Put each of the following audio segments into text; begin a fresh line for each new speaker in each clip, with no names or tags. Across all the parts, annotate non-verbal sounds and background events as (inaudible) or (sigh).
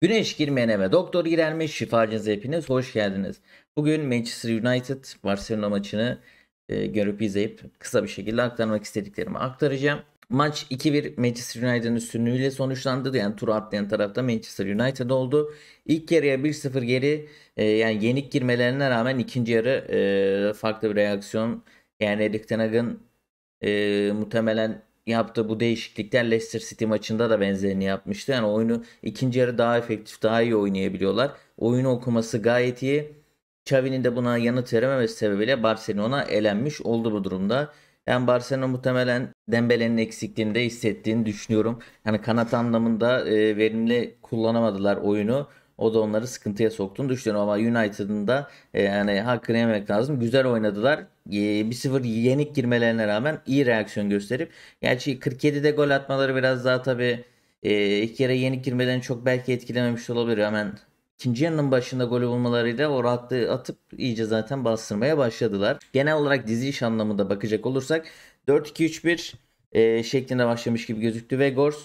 Güneş girmeyen eve doktor girermiş. Şifacınız hepiniz hoş geldiniz. Bugün Manchester United Barcelona maçını e, görüp izleyip kısa bir şekilde aktarmak istediklerimi aktaracağım. Maç 2-1 Manchester United'ın üstünlüğüyle sonuçlandı. Yani tur atlayan tarafta Manchester United oldu. İlk yarıya 1-0 geri e, yani yenik girmelerine rağmen ikinci yarı e, farklı bir reaksiyon. Yani Erik Ten Hag'ın e, muhtemelen Yaptı bu değişiklikler Leicester City maçında da benzerini yapmıştı. Yani oyunu ikinci yarı daha efektif, daha iyi oynayabiliyorlar. Oyunu okuması gayet iyi. Xavi'nin de buna yanıt verememesi sebebiyle Barcelona elenmiş oldu bu durumda. Yani Barcelona muhtemelen Dembele'nin eksikliğini de hissettiğini düşünüyorum. Yani kanat anlamında e, verimli kullanamadılar oyunu. O da onları sıkıntıya soktuğunu düşünüyorum ama United'ın da e, yani hakkını yemek lazım. Güzel oynadılar. E, 1-0 yenik girmelerine rağmen iyi reaksiyon gösterip gerçi 47'de gol atmaları biraz daha tabii e, ilk yere yenik girmeden çok belki etkilememiş olabilir. Hemen ikinci yarının başında golü bulmalarıyla o rahatlığı atıp iyice zaten bastırmaya başladılar. Genel olarak dizi iş anlamında bakacak olursak 4-2-3-1 e, şeklinde başlamış gibi gözüktü ve Gors,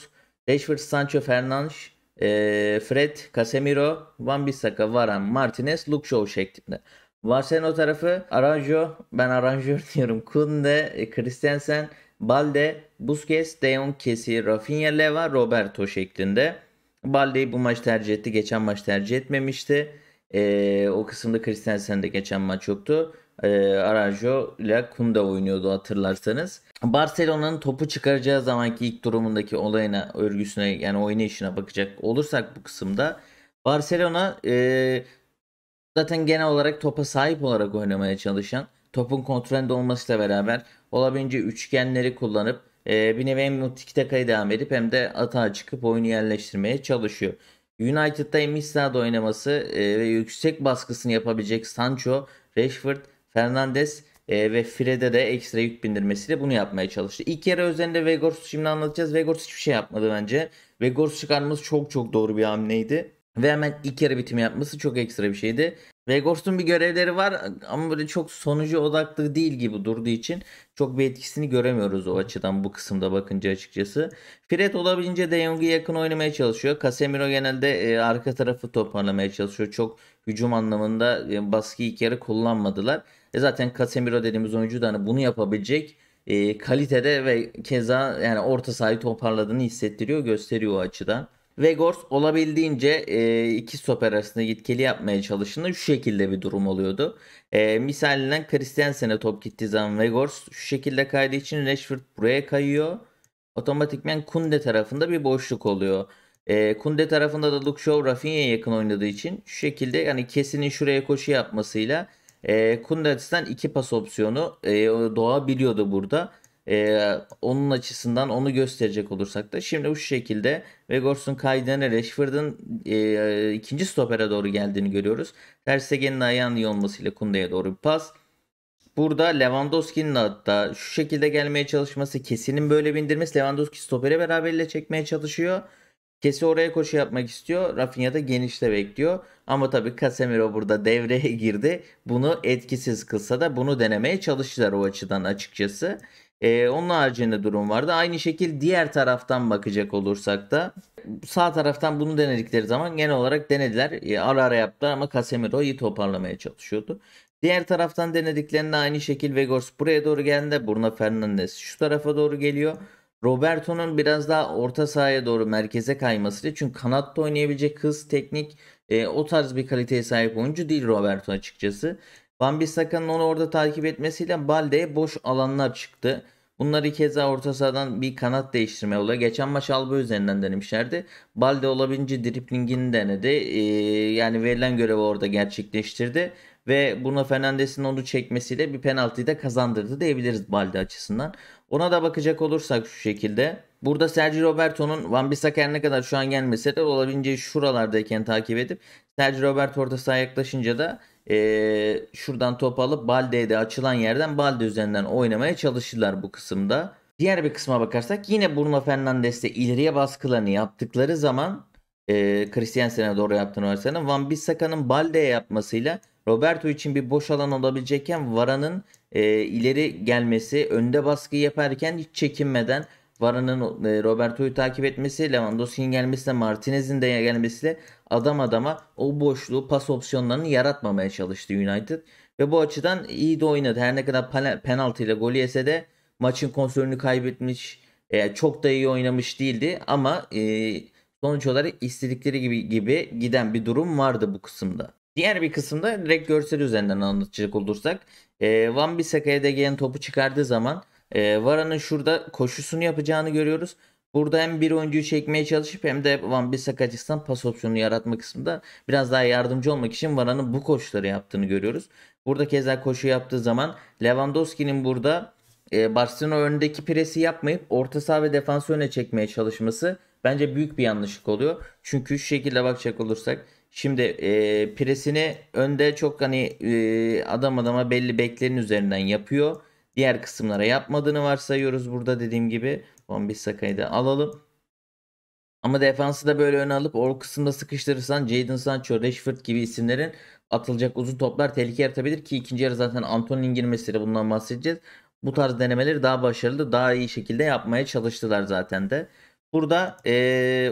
Rashford, Sancho, Fernandes, e, Fred, Casemiro, Van Bissaka, Varane, Martinez, Luke Shaw şeklinde. o tarafı Aranjo, ben Aranjör (laughs) diyorum. Kunde, e, Christensen, Balde, Busquets, De Jong, Kesi, Rafinha, Leva, Roberto şeklinde. Balde'yi bu maç tercih etti. Geçen maç tercih etmemişti. Ee, o kısımda Christensen de geçen maç yoktu. Ee, Aranjo ile Kunda oynuyordu hatırlarsanız. Barcelona'nın topu çıkaracağı zamanki ilk durumundaki olayına, örgüsüne yani oynayışına bakacak olursak bu kısımda Barcelona e, zaten genel olarak topa sahip olarak oynamaya çalışan topun kontrolünde olmasıyla beraber olabildiğince üçgenleri kullanıp e, bir nevi hem tiki devam edip hem de atağa çıkıp oyunu yerleştirmeye çalışıyor. United'da Emissa'da oynaması e, ve yüksek baskısını yapabilecek Sancho, Rashford, Fernandes e, ve Fred'e de ekstra yük bindirmesiyle bunu yapmaya çalıştı. İlk yarı özelinde Vegors şimdi anlatacağız. Vegors hiçbir şey yapmadı bence. Vegors çıkarması çok çok doğru bir hamleydi. Ve hemen ilk yarı bitimi yapması çok ekstra bir şeydi. Vegors'un bir görevleri var ama böyle çok sonucu odaklı değil gibi durduğu için çok bir etkisini göremiyoruz o açıdan bu kısımda bakınca açıkçası. Fred olabildiğince De Jong'u yakın oynamaya çalışıyor. Casemiro genelde e, arka tarafı toparlamaya çalışıyor. Çok hücum anlamında e, baskı ilk yarı kullanmadılar. E zaten Casemiro dediğimiz oyuncu da hani bunu yapabilecek e, kalitede ve keza yani orta sahayı toparladığını hissettiriyor, gösteriyor o açıdan. Vegors olabildiğince e, iki stoper arasında yetkili yapmaya çalıştığında şu şekilde bir durum oluyordu. E, misalinden Christiansen'e top gittiği zaman Vegors şu şekilde kaydığı için Rashford buraya kayıyor. Otomatikmen Kunde tarafında bir boşluk oluyor. E, Kunde tarafında da Luke Shaw Rafinha'ya yakın oynadığı için şu şekilde yani kesinin şuraya koşu yapmasıyla e, ee, Kunderatis'ten iki pas opsiyonu e, doğabiliyordu burada. E, onun açısından onu gösterecek olursak da şimdi bu şekilde Vegors'un kaydını Rashford'un e, ikinci stopere doğru geldiğini görüyoruz. Terstegen'in ayağının iyi olmasıyla Kunde'ye doğru bir pas. Burada Lewandowski'nin hatta şu şekilde gelmeye çalışması, Kesin'in böyle bindirmesi Lewandowski stopere beraberle çekmeye çalışıyor. Kesi oraya koşu yapmak istiyor. Rafinha da genişte bekliyor. Ama tabii Casemiro burada devreye (laughs) girdi. Bunu etkisiz kılsa da bunu denemeye çalıştılar o açıdan açıkçası. Ee, onun haricinde durum vardı. Aynı şekil diğer taraftan bakacak olursak da sağ taraftan bunu denedikleri zaman genel olarak denediler. Ee, ara ara yaptılar ama Casemiro iyi toparlamaya çalışıyordu. Diğer taraftan denediklerinde aynı şekil Vegors buraya doğru geldiğinde Bruno Fernandes şu tarafa doğru geliyor. Roberto'nun biraz daha orta sahaya doğru merkeze kaymasıyla çünkü kanatta oynayabilecek hız, teknik e, o tarz bir kaliteye sahip oyuncu değil Roberto açıkçası. Van Bissaka'nın onu orada takip etmesiyle Balde'ye boş alanlar çıktı. Bunları keza orta sahadan bir kanat değiştirme oldu. Geçen maç Alba üzerinden denemişlerdi. Balde olabildiğince driplingini denedi. Ee, yani verilen görevi orada gerçekleştirdi ve Bruno Fernandes'in onu çekmesiyle bir penaltıyı da kazandırdı diyebiliriz Balde açısından. Ona da bakacak olursak şu şekilde. Burada Sergio Roberto'nun Van Bissakaer ne kadar şu an gelmese de olabildiğince şuralardayken takip edip Sergio Roberto orta sahaya yaklaşınca da e, şuradan top alıp Balde'ye de açılan yerden Balde üzerinden oynamaya çalışırlar bu kısımda. Diğer bir kısma bakarsak yine Bruno Fernandes'te ileriye baskılarını yaptıkları zaman e, Christiansen'e doğru yaptığını varsayalım. Van Bissaka'nın Balde'ye yapmasıyla Roberto için bir boş alan olabilecekken Vara'nın e, ileri gelmesi, önde baskı yaparken hiç çekinmeden Vara'nın e, Roberto'yu takip etmesi, Lewandowski'nin gelmesiyle Martinez'in de gelmesiyle adam adama o boşluğu pas opsiyonlarını yaratmamaya çalıştı United. Ve bu açıdan iyi de oynadı. Her ne kadar penaltıyla golü yese de maçın kontrolünü kaybetmiş, e, çok da iyi oynamış değildi ama e, sonuç olarak istedikleri gibi gibi giden bir durum vardı bu kısımda. Diğer bir kısımda direkt görsel üzerinden anlatacak olursak e, Van Bissaka'ya DG'nin topu çıkardığı zaman e, Vara'nın şurada koşusunu yapacağını görüyoruz. Burada hem bir oyuncuyu çekmeye çalışıp hem de Van Bissaka açısından pas opsiyonu yaratma kısmında biraz daha yardımcı olmak için Vara'nın bu koşuları yaptığını görüyoruz. Burada keza koşu yaptığı zaman Lewandowski'nin burada e, Barcelona önündeki presi yapmayıp orta saha ve defansı öne çekmeye çalışması bence büyük bir yanlışlık oluyor. Çünkü şu şekilde bakacak olursak Şimdi e, presini önde çok hani e, adam adama belli beklerin üzerinden yapıyor. Diğer kısımlara yapmadığını varsayıyoruz burada dediğim gibi. Bombi Saka'yı da alalım. Ama defansı da böyle öne alıp o kısımda sıkıştırırsan Jadon Sancho, Rashford gibi isimlerin atılacak uzun toplar tehlike yaratabilir ki ikinci yarı zaten Anthony'nin girmesiyle bundan bahsedeceğiz. Bu tarz denemeleri daha başarılı, daha iyi şekilde yapmaya çalıştılar zaten de. Burada e,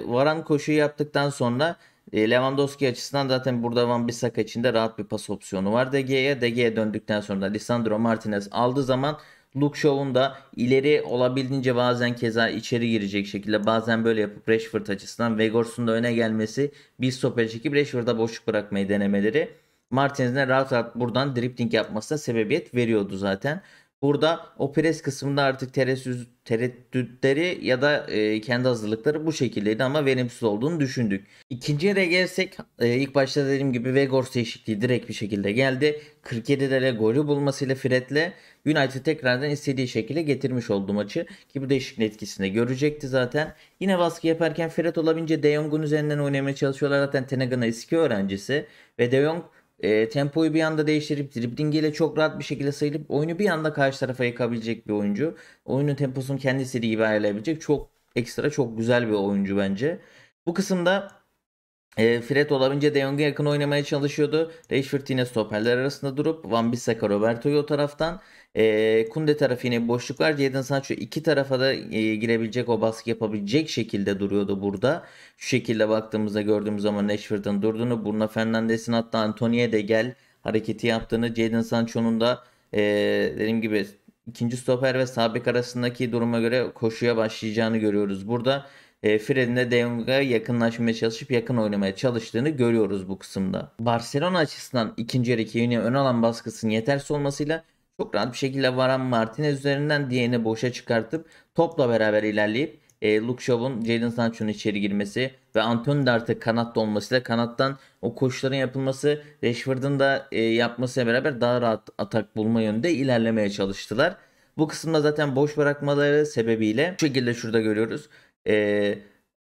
Varan koşuyu yaptıktan sonra e, Lewandowski açısından zaten burada Van Bissaka için de rahat bir pas opsiyonu var DG'ye. DG'ye döndükten sonra Lisandro Martinez aldığı zaman Luke Shaw'un da ileri olabildiğince bazen keza içeri girecek şekilde bazen böyle yapıp Rashford açısından Vegors'un da öne gelmesi bir stoper çekip Rashford'a boşluk bırakmayı denemeleri Martinez'in rahat rahat buradan dripting yapmasına sebebiyet veriyordu zaten. Burada o pres kısmında artık tereddüt, tereddütleri ya da e, kendi hazırlıkları bu şekildeydi ama verimsiz olduğunu düşündük. İkinci yere gelsek e, ilk başta dediğim gibi Vegors değişikliği direkt bir şekilde geldi. 47'de golü bulmasıyla Fred'le United tekrardan istediği şekilde getirmiş oldu maçı. Ki bu değişikliğin etkisini görecekti zaten. Yine baskı yaparken Fred olabildiğince De Jong'un üzerinden oynamaya çalışıyorlar. Zaten Tenagan'a eski öğrencisi ve De Jong e, tempoyu bir anda değiştirip driblingiyle çok rahat bir şekilde sayılıp oyunu bir anda karşı tarafa yıkabilecek bir oyuncu. Oyunun temposunu kendi istediği gibi ayarlayabilecek çok ekstra çok güzel bir oyuncu bence. Bu kısımda e, Fred olabildiğince De Jong'a yakın oynamaya çalışıyordu. Rashford yine stoperler arasında durup Van Bissaka Roberto'yu o taraftan e, Kunde tarafı yine boşluk var. Jadon Sancho iki tarafa da e, girebilecek o baskı yapabilecek şekilde duruyordu burada. Şu şekilde baktığımızda gördüğümüz zaman Rashford'ın durduğunu, Bruno Fernandes'in hatta Antonio'ya de gel hareketi yaptığını, Jadon Sancho'nun da e, dediğim gibi ikinci stoper ve sabit arasındaki duruma göre koşuya başlayacağını görüyoruz burada e, Fred'in de De Jong'a yakınlaşmaya çalışıp yakın oynamaya çalıştığını görüyoruz bu kısımda. Barcelona açısından ikinci yarı yine ön alan baskısının yetersiz olmasıyla çok rahat bir şekilde Varan Martinez üzerinden diğerini boşa çıkartıp topla beraber ilerleyip e, Luke Shaw'un Jadon Sancho'nun içeri girmesi ve Antonio da kanatta olmasıyla kanattan o koşuların yapılması Rashford'un da e, yapmasıyla beraber daha rahat atak bulma yönünde ilerlemeye çalıştılar. Bu kısımda zaten boş bırakmaları sebebiyle bu şekilde şurada görüyoruz. E,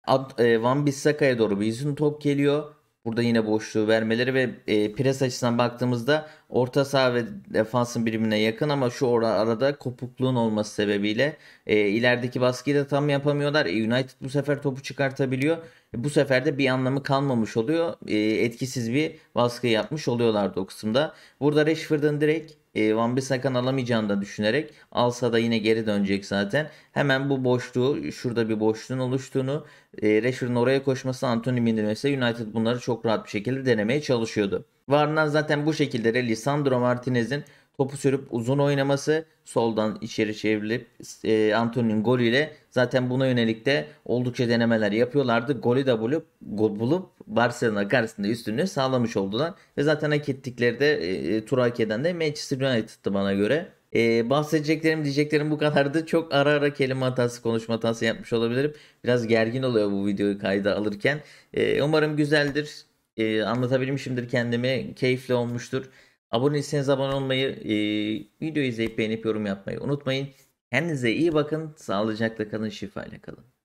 Ad, e, Van Bissaka'ya doğru bir izin top geliyor. Burada yine boşluğu vermeleri ve e, pres açısından baktığımızda orta saha ve defansın birbirine yakın ama şu arada kopukluğun olması sebebiyle e, ilerideki baskıyı da tam yapamıyorlar. E, United bu sefer topu çıkartabiliyor. E, bu sefer de bir anlamı kalmamış oluyor. E, etkisiz bir baskı yapmış oluyorlardı o kısımda. Burada Rashford'ın direkt e, Van Bissaka'nın alamayacağını da düşünerek alsa da yine geri dönecek zaten. Hemen bu boşluğu şurada bir boşluğun oluştuğunu e, Rashford'un oraya koşması Anthony Minder'in United bunları çok rahat bir şekilde denemeye çalışıyordu. Varnan zaten bu şekilde de Lisandro Martinez'in topu sürüp uzun oynaması soldan içeri çevrilip e, Antonio'nun golüyle zaten buna yönelik de oldukça denemeler yapıyorlardı. Golü de bulup, gol bulup Barcelona karşısında üstünlüğü sağlamış oldular. Ve zaten hak ettikleri de e, e tur hak eden de Manchester United'tı bana göre. E, bahsedeceklerim diyeceklerim bu kadardı. Çok ara ara kelime hatası konuşma hatası yapmış olabilirim. Biraz gergin oluyor bu videoyu kayda alırken. E, umarım güzeldir e, anlatabilmişimdir kendimi. Keyifli olmuştur. Abone değilseniz abone olmayı, e, videoyu izleyip beğenip yorum yapmayı unutmayın. Kendinize iyi bakın. Sağlıcakla kalın, şifayla kalın.